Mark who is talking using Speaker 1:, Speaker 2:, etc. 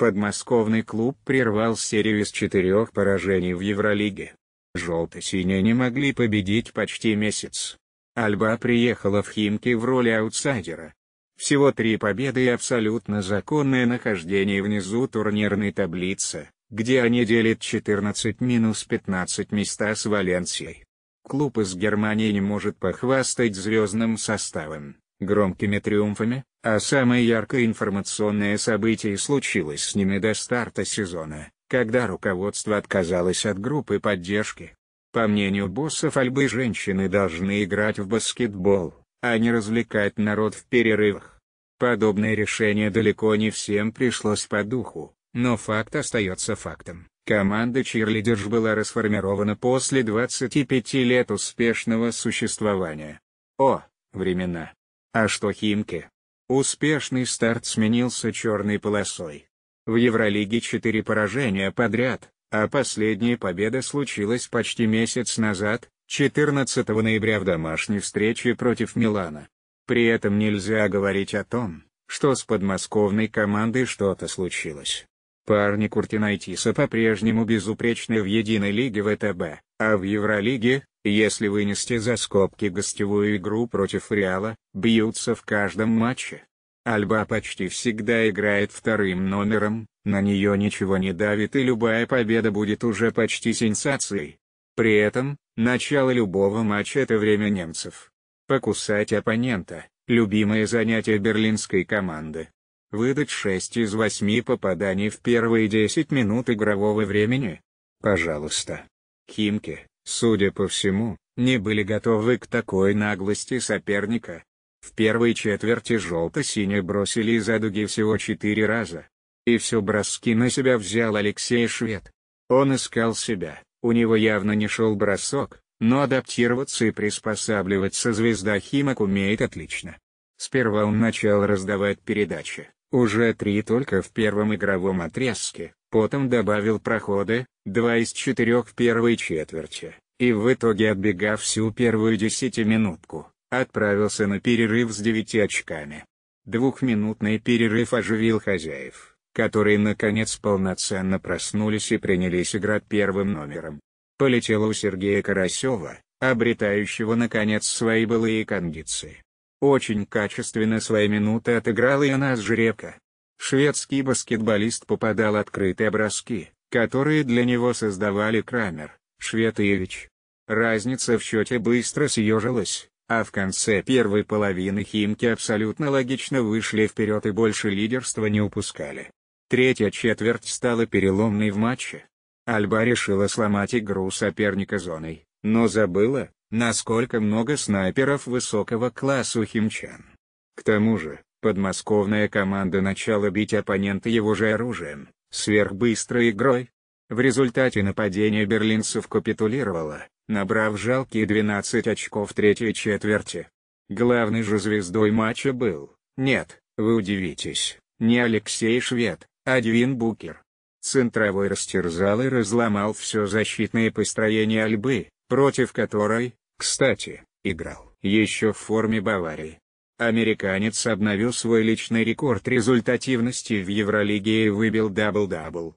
Speaker 1: Подмосковный клуб прервал серию из четырех поражений в Евролиге. Желто-синие не могли победить почти месяц. Альба приехала в Химки в роли аутсайдера. Всего три победы и абсолютно законное нахождение внизу турнирной таблицы, где они делят 14-15 места с Валенсией. Клуб из Германии не может похвастать звездным составом громкими триумфами, а самое яркое информационное событие случилось с ними до старта сезона, когда руководство отказалось от группы поддержки. По мнению боссов Альбы женщины должны играть в баскетбол, а не развлекать народ в перерывах. Подобное решение далеко не всем пришлось по духу, но факт остается фактом. Команда «Чирлидерш» была расформирована после 25 лет успешного существования. О, времена! А что Химки? Успешный старт сменился черной полосой. В Евролиге четыре поражения подряд, а последняя победа случилась почти месяц назад, 14 ноября в домашней встрече против Милана. При этом нельзя говорить о том, что с подмосковной командой что-то случилось. Парни Куртинайтиса по-прежнему безупречны в единой лиге ВТБ, а в Евролиге, если вынести за скобки гостевую игру против Реала, бьются в каждом матче. Альба почти всегда играет вторым номером, на нее ничего не давит и любая победа будет уже почти сенсацией. При этом, начало любого матча это время немцев. Покусать оппонента – любимое занятие берлинской команды. Выдать 6 из 8 попаданий в первые 10 минут игрового времени? Пожалуйста. Химки. Судя по всему, не были готовы к такой наглости соперника. В первой четверти желто-синие бросили из-за всего четыре раза. И все броски на себя взял Алексей Швед. Он искал себя, у него явно не шел бросок, но адаптироваться и приспосабливаться звезда Химок умеет отлично. Сперва он начал раздавать передачи, уже три только в первом игровом отрезке, потом добавил проходы, два из четырех в первой четверти, и в итоге отбегав всю первую десятиминутку, отправился на перерыв с девяти очками. Двухминутный перерыв оживил хозяев, которые наконец полноценно проснулись и принялись играть первым номером. Полетело у Сергея Карасева, обретающего наконец свои былые кондиции. Очень качественно свои минуты отыграл и она с жребка. Шведский баскетболист попадал открытые броски, которые для него создавали Крамер, Швед Разница в счете быстро съежилась, а в конце первой половины Химки абсолютно логично вышли вперед и больше лидерства не упускали. Третья четверть стала переломной в матче. Альба решила сломать игру соперника зоной, но забыла, насколько много снайперов высокого класса у химчан. К тому же, подмосковная команда начала бить оппонента его же оружием, сверхбыстрой игрой. В результате нападения берлинцев капитулировала, набрав жалкие 12 очков третьей четверти. Главной же звездой матча был, нет, вы удивитесь, не Алексей Швед, а Дивин Букер. Центровой растерзал и разломал все защитные построения Альбы, против которой, кстати, играл еще в форме Баварии. Американец обновил свой личный рекорд результативности в Евролиге и выбил дабл-дабл.